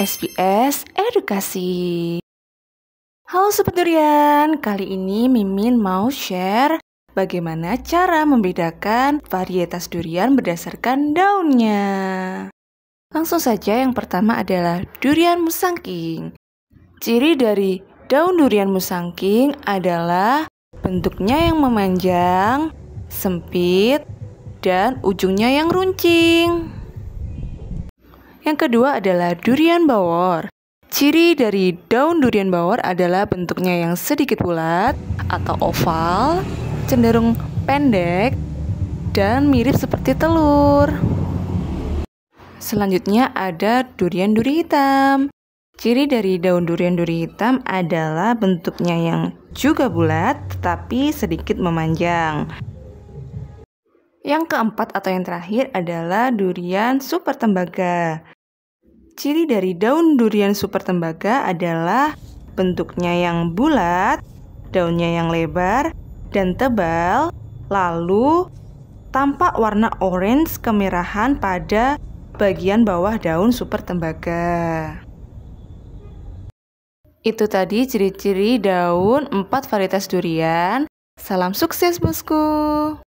SBS Edukasi. Halo Sobat Durian, kali ini Mimin mau share bagaimana cara membedakan varietas durian berdasarkan daunnya. Langsung saja yang pertama adalah durian musangking. Ciri dari daun durian musangking adalah bentuknya yang memanjang, sempit, dan ujungnya yang runcing. Yang kedua adalah durian bawor. Ciri dari daun durian bawor adalah bentuknya yang sedikit bulat atau oval, cenderung pendek, dan mirip seperti telur. Selanjutnya ada durian duri hitam. Ciri dari daun durian duri hitam adalah bentuknya yang juga bulat tetapi sedikit memanjang. Yang keempat atau yang terakhir adalah durian super tembaga. Ciri dari daun durian super tembaga adalah bentuknya yang bulat, daunnya yang lebar dan tebal, lalu tampak warna orange kemerahan pada bagian bawah daun super tembaga. Itu tadi ciri-ciri daun empat varietas durian. Salam sukses bosku!